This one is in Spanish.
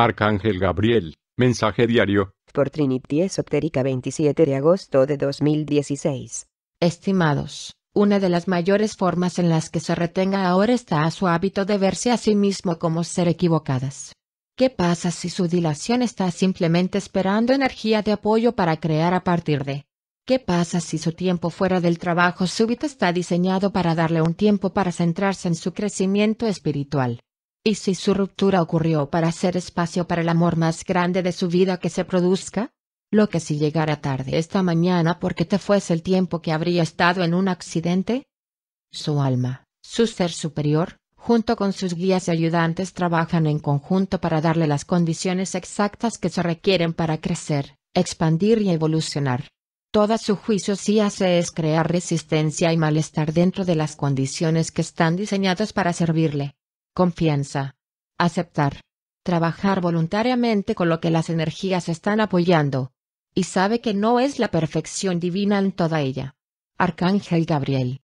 Arcángel Gabriel, mensaje diario. Por Trinity Esotérica 27 de agosto de 2016. Estimados, una de las mayores formas en las que se retenga ahora está a su hábito de verse a sí mismo como ser equivocadas. ¿Qué pasa si su dilación está simplemente esperando energía de apoyo para crear a partir de? ¿Qué pasa si su tiempo fuera del trabajo súbito está diseñado para darle un tiempo para centrarse en su crecimiento espiritual? ¿Y si su ruptura ocurrió para hacer espacio para el amor más grande de su vida que se produzca? Lo que si llegara tarde esta mañana porque te fuese el tiempo que habría estado en un accidente? Su alma, su ser superior, junto con sus guías y ayudantes trabajan en conjunto para darle las condiciones exactas que se requieren para crecer, expandir y evolucionar. Toda su juicio sí hace es crear resistencia y malestar dentro de las condiciones que están diseñadas para servirle. Confianza. Aceptar. Trabajar voluntariamente con lo que las energías están apoyando. Y sabe que no es la perfección divina en toda ella. Arcángel Gabriel.